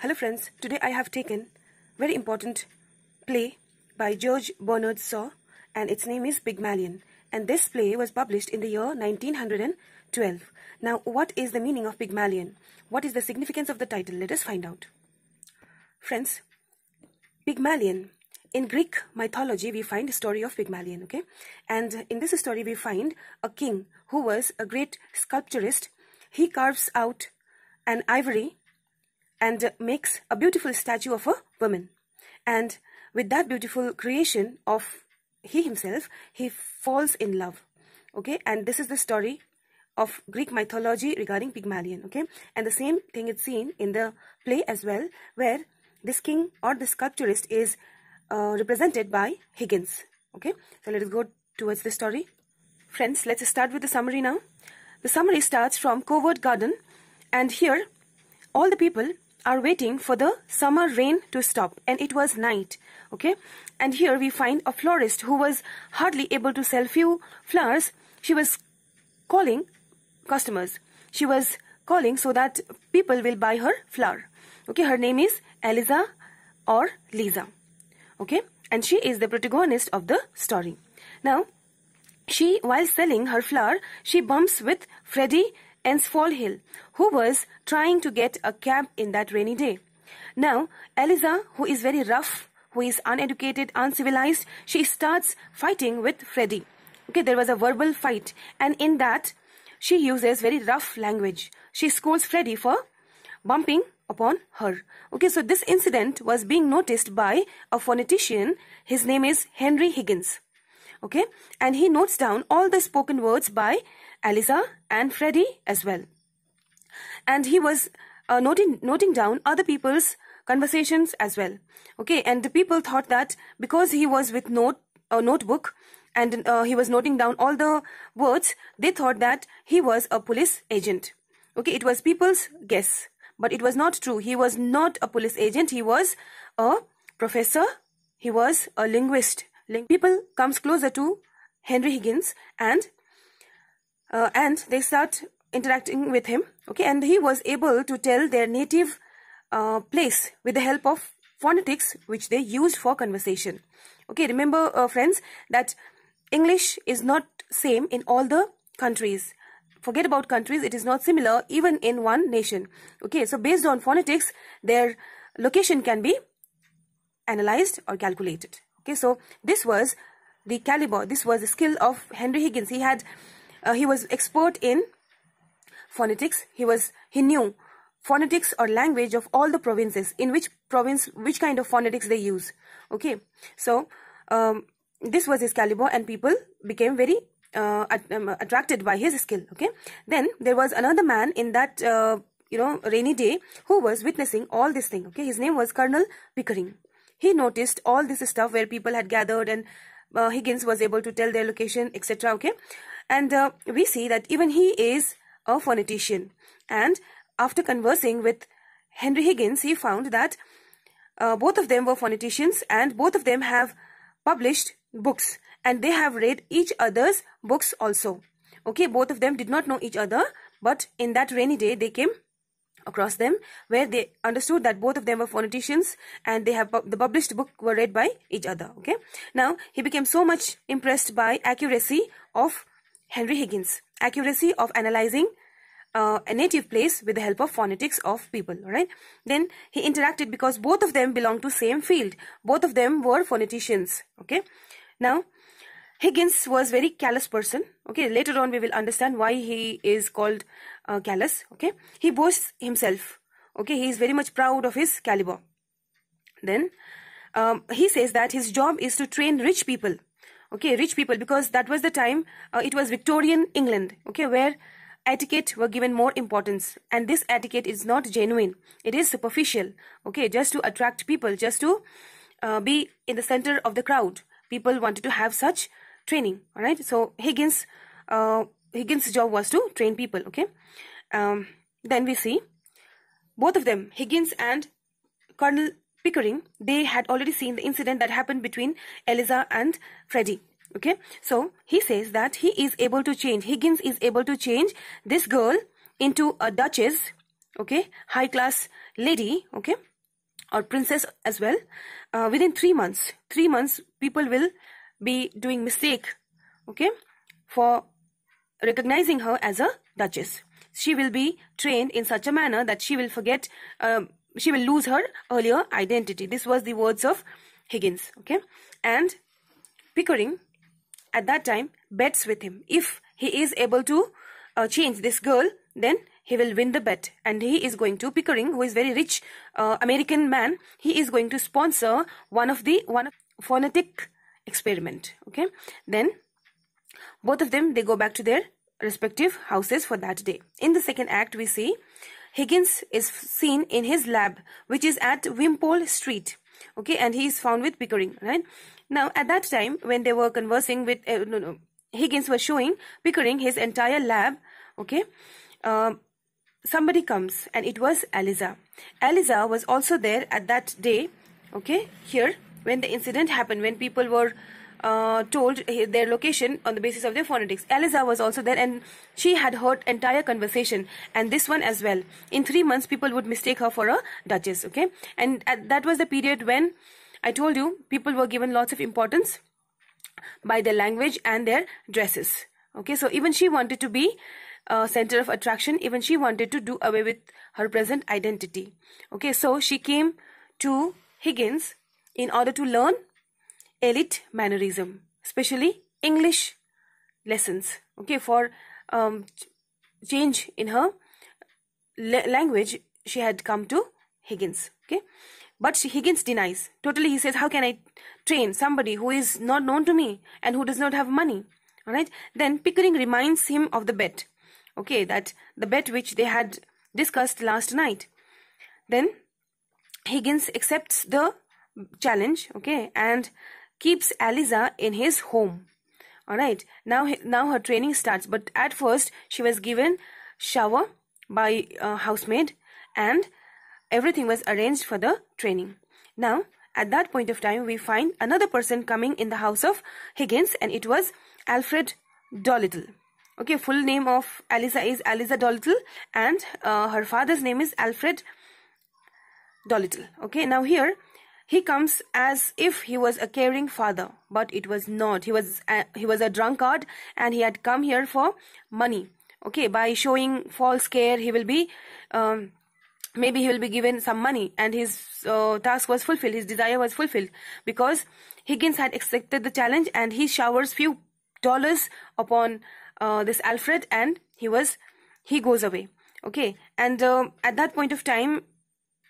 Hello friends, today I have taken very important play by George Bernard Shaw and its name is Pygmalion and this play was published in the year 1912. Now what is the meaning of Pygmalion? What is the significance of the title? Let us find out. Friends, Pygmalion. In Greek mythology we find a story of Pygmalion, okay? And in this story we find a king who was a great sculpturist. He carves out an ivory and makes a beautiful statue of a woman. And with that beautiful creation of he himself, he falls in love. Okay, and this is the story of Greek mythology regarding Pygmalion. Okay, and the same thing is seen in the play as well, where this king or the sculpturist is uh, represented by Higgins. Okay, so let us go towards the story. Friends, let's start with the summary now. The summary starts from Covert Garden, and here all the people are waiting for the summer rain to stop and it was night okay and here we find a florist who was hardly able to sell few flowers she was calling customers she was calling so that people will buy her flower okay her name is Eliza or Lisa okay and she is the protagonist of the story now she while selling her flower she bumps with Freddie and Hill, who was trying to get a cab in that rainy day. Now, Eliza, who is very rough, who is uneducated, uncivilized, she starts fighting with Freddy. Okay, there was a verbal fight, and in that, she uses very rough language. She scolds Freddy for bumping upon her. Okay, so this incident was being noticed by a phonetician. His name is Henry Higgins. Okay, and he notes down all the spoken words by Eliza and Freddie as well. And he was uh, noting, noting down other people's conversations as well. Okay, and the people thought that because he was with note a uh, notebook and uh, he was noting down all the words, they thought that he was a police agent. Okay, it was people's guess, but it was not true. He was not a police agent. He was a professor. He was a linguist. People comes closer to Henry Higgins and uh, and they start interacting with him okay and he was able to tell their native uh, place with the help of phonetics which they used for conversation okay remember uh, friends that english is not same in all the countries forget about countries it is not similar even in one nation okay so based on phonetics their location can be analyzed or calculated okay so this was the caliber this was the skill of henry higgins he had uh, he was expert in phonetics. He was he knew phonetics or language of all the provinces in which province which kind of phonetics they use. Okay, so um, this was his caliber, and people became very uh, at, um, attracted by his skill. Okay, then there was another man in that. Uh, you know, rainy day, who was witnessing all this thing. Okay, his name was Colonel Pickering. He noticed all this stuff where people had gathered and uh, Higgins was able to tell their location, etc. Okay, and uh, we see that even he is a phonetician. And after conversing with Henry Higgins, he found that uh, both of them were phoneticians and both of them have published books and they have read each other's books also. Okay, both of them did not know each other, but in that rainy day they came across them where they understood that both of them were phoneticians and they have pu the published book were read by each other okay now he became so much impressed by accuracy of Henry Higgins, accuracy of analyzing uh, a native place with the help of phonetics of people right then he interacted because both of them belong to same field both of them were phoneticians okay now higgins was very callous person okay later on we will understand why he is called uh, callous okay he boasts himself okay he is very much proud of his caliber then um, he says that his job is to train rich people okay rich people because that was the time uh, it was victorian england okay where etiquette were given more importance and this etiquette is not genuine it is superficial okay just to attract people just to uh, be in the center of the crowd people wanted to have such training all right so higgins uh, higgins job was to train people okay um, then we see both of them higgins and colonel Pickering, they had already seen the incident that happened between Eliza and Freddie. Okay, so he says that he is able to change, Higgins is able to change this girl into a duchess, okay, high class lady, okay, or princess as well, uh, within three months. Three months, people will be doing mistake, okay, for recognizing her as a duchess. She will be trained in such a manner that she will forget um, she will lose her earlier identity. This was the words of Higgins. Okay, and Pickering at that time bets with him. If he is able to uh, change this girl, then he will win the bet. And he is going to Pickering, who is very rich uh, American man. He is going to sponsor one of the one phonetic experiment. Okay, then both of them they go back to their respective houses for that day. In the second act, we see Higgins is seen in his lab, which is at Wimpole Street. Okay, and he is found with Pickering, right? Now, at that time, when they were conversing with, uh, no, no, Higgins was showing Pickering his entire lab, okay? Um, somebody comes, and it was Eliza. Eliza was also there at that day, okay, here, when the incident happened, when people were uh, told their location on the basis of their phonetics. Eliza was also there and she had heard entire conversation and this one as well. In three months, people would mistake her for a duchess, okay? And that was the period when I told you people were given lots of importance by their language and their dresses, okay? So even she wanted to be a center of attraction. Even she wanted to do away with her present identity. Okay, so she came to Higgins in order to learn elite mannerism, especially English lessons, okay, for um, change in her language she had come to Higgins, okay. But she, Higgins denies. Totally, he says, How can I train somebody who is not known to me and who does not have money? Alright, then Pickering reminds him of the bet, okay, that the bet which they had discussed last night. Then Higgins accepts the challenge, okay, and keeps Eliza in his home. All right. Now, now her training starts. But at first, she was given shower by a housemaid, and everything was arranged for the training. Now, at that point of time, we find another person coming in the house of Higgins, and it was Alfred Dolittle. Okay, full name of Eliza is Eliza Dolittle, and uh, her father's name is Alfred Dolittle. Okay, now here he comes as if he was a caring father, but it was not. He was a, he was a drunkard and he had come here for money. Okay, by showing false care, he will be um, maybe he will be given some money and his uh, task was fulfilled his desire was fulfilled because higgins had accepted the challenge and he showers few dollars upon uh, this alfred and he was he goes away okay and uh, at that point of time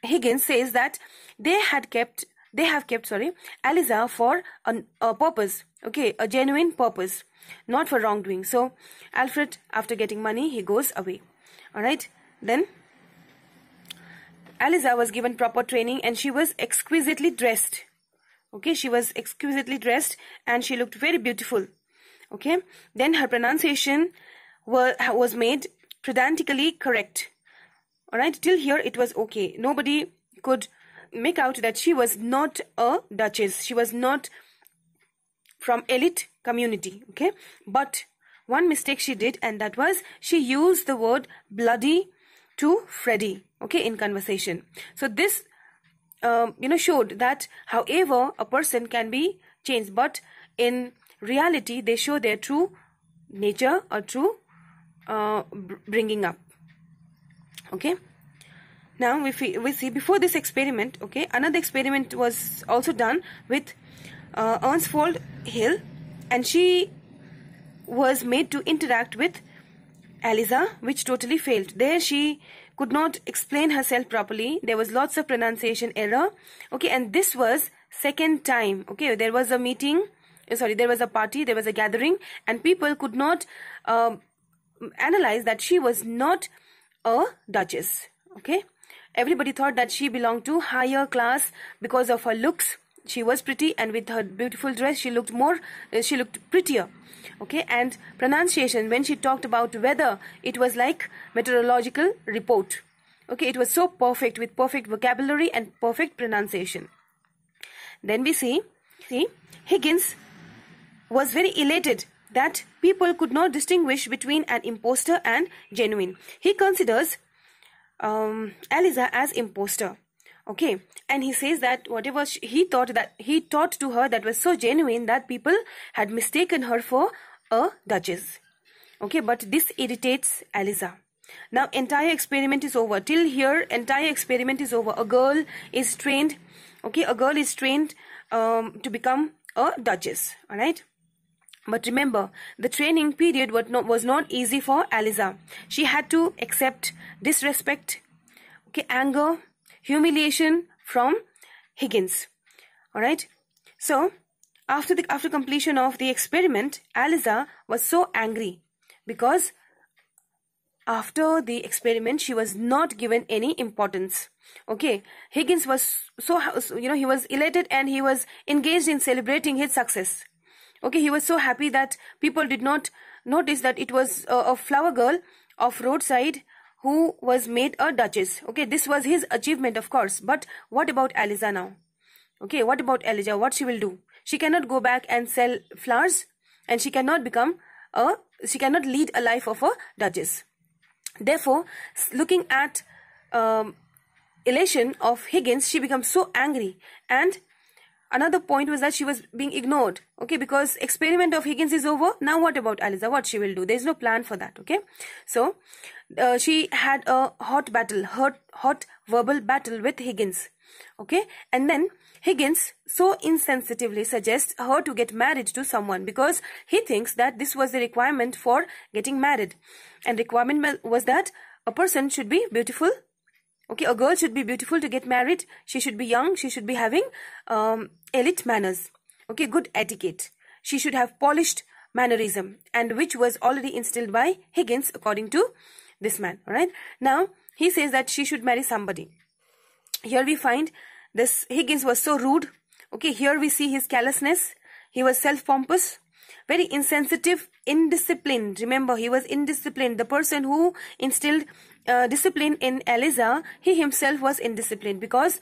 Higgins says that they had kept they have kept sorry Eliza for an, a purpose okay a genuine purpose not for wrongdoing so Alfred after getting money he goes away all right then Eliza was given proper training and she was exquisitely dressed okay she was exquisitely dressed and she looked very beautiful okay then her pronunciation were, was made pedantically correct Alright, till here it was okay. Nobody could make out that she was not a duchess. She was not from elite community. Okay, but one mistake she did and that was she used the word bloody to Freddy. Okay, in conversation. So this, um, you know, showed that however a person can be changed, but in reality they show their true nature or true uh, bringing up okay now if we, we see before this experiment okay another experiment was also done with uh, Ernstfold Hill and she was made to interact with Eliza which totally failed there she could not explain herself properly there was lots of pronunciation error okay and this was second time okay there was a meeting uh, sorry there was a party there was a gathering and people could not uh, analyze that she was not a duchess. Okay. Everybody thought that she belonged to higher class because of her looks. She was pretty and with her beautiful dress she looked more, uh, she looked prettier. Okay. And pronunciation, when she talked about weather, it was like meteorological report. Okay. It was so perfect with perfect vocabulary and perfect pronunciation. Then we see, see, Higgins was very elated that people could not distinguish between an impostor and genuine. He considers um, Eliza as impostor. Okay, and he says that whatever she, he thought that he taught to her that was so genuine that people had mistaken her for a duchess. Okay, but this irritates Eliza. Now entire experiment is over. Till here, entire experiment is over. A girl is trained. Okay, a girl is trained um, to become a duchess. All right. But remember, the training period was not, easy for Aliza. She had to accept disrespect, okay, anger, humiliation from Higgins. Alright. So, after, the, after completion of the experiment, Aliza was so angry because after the experiment she was not given any importance okay higgins was so you know he was elated and he was engaged in celebrating his success okay he was so happy that people did not notice that it was a, a flower girl of roadside who was made a duchess okay this was his achievement of course but what about eliza now okay what about eliza what she will do she cannot go back and sell flowers and she cannot become a she cannot lead a life of a duchess therefore looking at um, elation of higgins she becomes so angry and another point was that she was being ignored okay because experiment of higgins is over now what about eliza what she will do there's no plan for that okay so uh, she had a hot battle hot hot verbal battle with higgins okay and then higgins so insensitively suggests her to get married to someone because he thinks that this was the requirement for getting married and requirement was that a person should be beautiful okay a girl should be beautiful to get married she should be young she should be having um, elite manners okay good etiquette she should have polished mannerism and which was already instilled by higgins according to this man all right now he says that she should marry somebody here we find this higgins was so rude okay here we see his callousness he was self-pompous very insensitive indisciplined remember he was indisciplined the person who instilled uh, discipline in Eliza, he himself was indisciplined because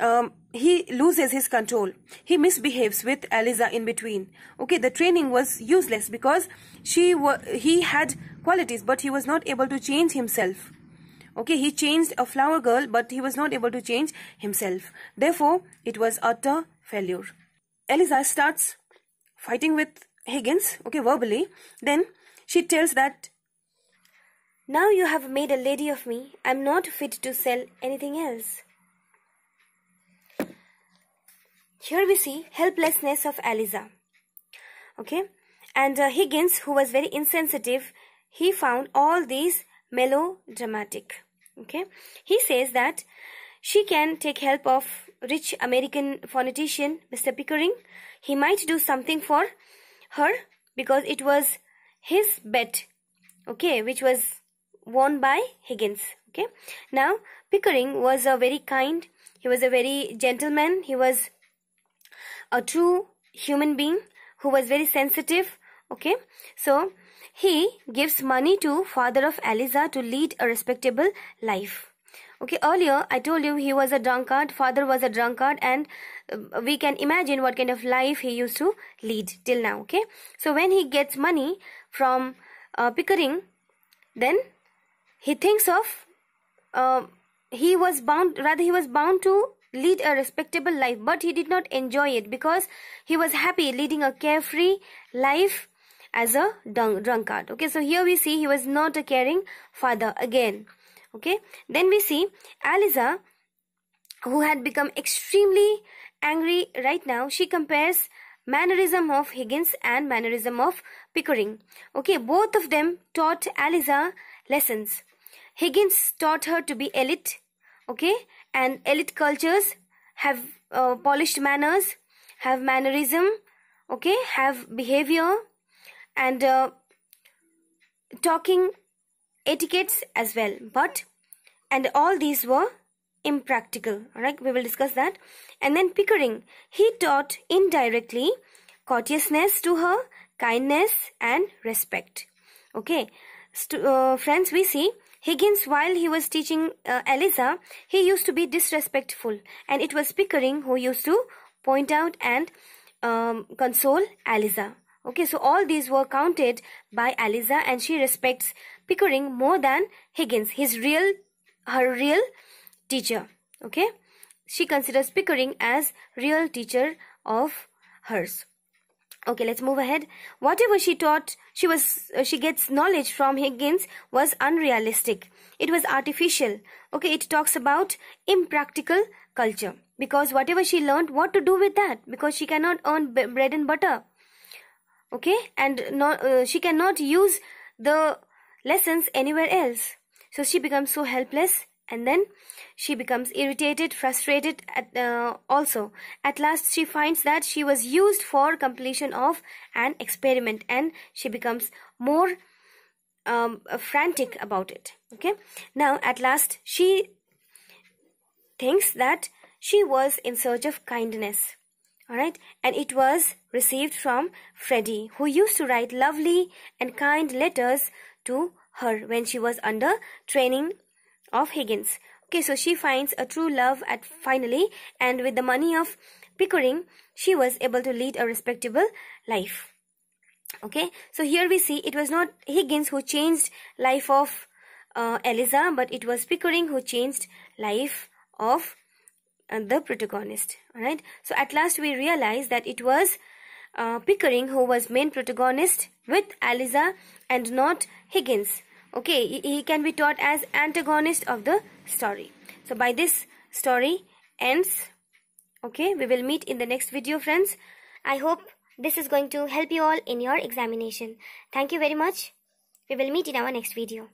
um, he loses his control. He misbehaves with Eliza in between. Okay, the training was useless because she he had qualities, but he was not able to change himself. Okay, he changed a flower girl, but he was not able to change himself. Therefore, it was utter failure. Eliza starts fighting with Higgins, okay, verbally. Then she tells that now you have made a lady of me, I am not fit to sell anything else. Here we see helplessness of Eliza. Okay, and uh, Higgins, who was very insensitive, he found all these melodramatic. Okay, he says that she can take help of rich American phonetician Mr. Pickering. He might do something for her because it was his bet, okay, which was won by Higgins. Okay. Now, Pickering was a very kind, he was a very gentleman, he was a true human being who was very sensitive. Okay. So, he gives money to father of Eliza to lead a respectable life. Okay, earlier I told you he was a drunkard, father was a drunkard and uh, we can imagine what kind of life he used to lead till now, okay? So when he gets money from uh, Pickering, then he thinks of uh, he was bound rather he was bound to lead a respectable life but he did not enjoy it because he was happy leading a carefree life as a drunkard okay so here we see he was not a caring father again okay then we see aliza who had become extremely angry right now she compares mannerism of higgins and mannerism of pickering okay both of them taught aliza lessons Higgins taught her to be elite, okay, and elite cultures have uh, polished manners, have mannerism, okay, have behavior, and uh, talking etiquettes as well. But and all these were impractical. All right, we will discuss that. And then Pickering, he taught indirectly courteousness to her, kindness, and respect. Okay, St uh, friends, we see Higgins, while he was teaching uh, Eliza, he used to be disrespectful, and it was Pickering who used to point out and um, console Eliza. Okay, so all these were counted by Eliza, and she respects Pickering more than Higgins, his real, her real teacher. Okay, she considers Pickering as real teacher of hers. Okay, let's move ahead. Whatever she taught, she was uh, she gets knowledge from Higgins was unrealistic. It was artificial. Okay, it talks about impractical culture because whatever she learned, what to do with that? Because she cannot earn bread and butter. Okay, and uh, she cannot use the lessons anywhere else. So she becomes so helpless and then she becomes irritated, frustrated at, uh, also. At last, she finds that she was used for completion of an experiment and she becomes more um, frantic about it. Okay. Now, at last, she thinks that she was in search of kindness. Alright, and it was received from Freddie, who used to write lovely and kind letters to her when she was under training of Higgins. Okay, so she finds a true love at finally, and with the money of Pickering, she was able to lead a respectable life. Okay, so here we see it was not Higgins who changed life of uh, Eliza, but it was Pickering who changed life of uh, the protagonist. All right, so at last we realize that it was uh, Pickering who was main protagonist with Eliza and not Higgins okay he, can be taught as antagonist of the story so by this story ends okay we will meet in the next video friends i hope this is going to help you all in your examination thank you very much we will meet in our next video